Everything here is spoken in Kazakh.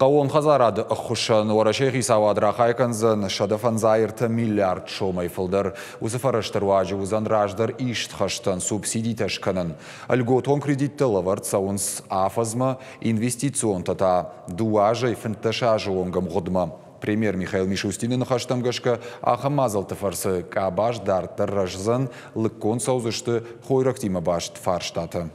Қауын қазарады ұққұшын, ора шейхи савадыра қайқынзын, шадыфан зайырты миллиард шоумай фылдыр. Өзі фарыштыр уажы өзін раждыр ішт қыштын, субсиди тәшкінін. Әлгөтон кредитті лывырт сауынс афызмы, инвестицион тата, дуажы фынтташа жуынғым Премьер Михаил Мишустинын қаштым ғашқы ақы мазылты фарсы, қабаш дарттыр ражызын, лыққон саузышты қойрақтимы башт фарштаты.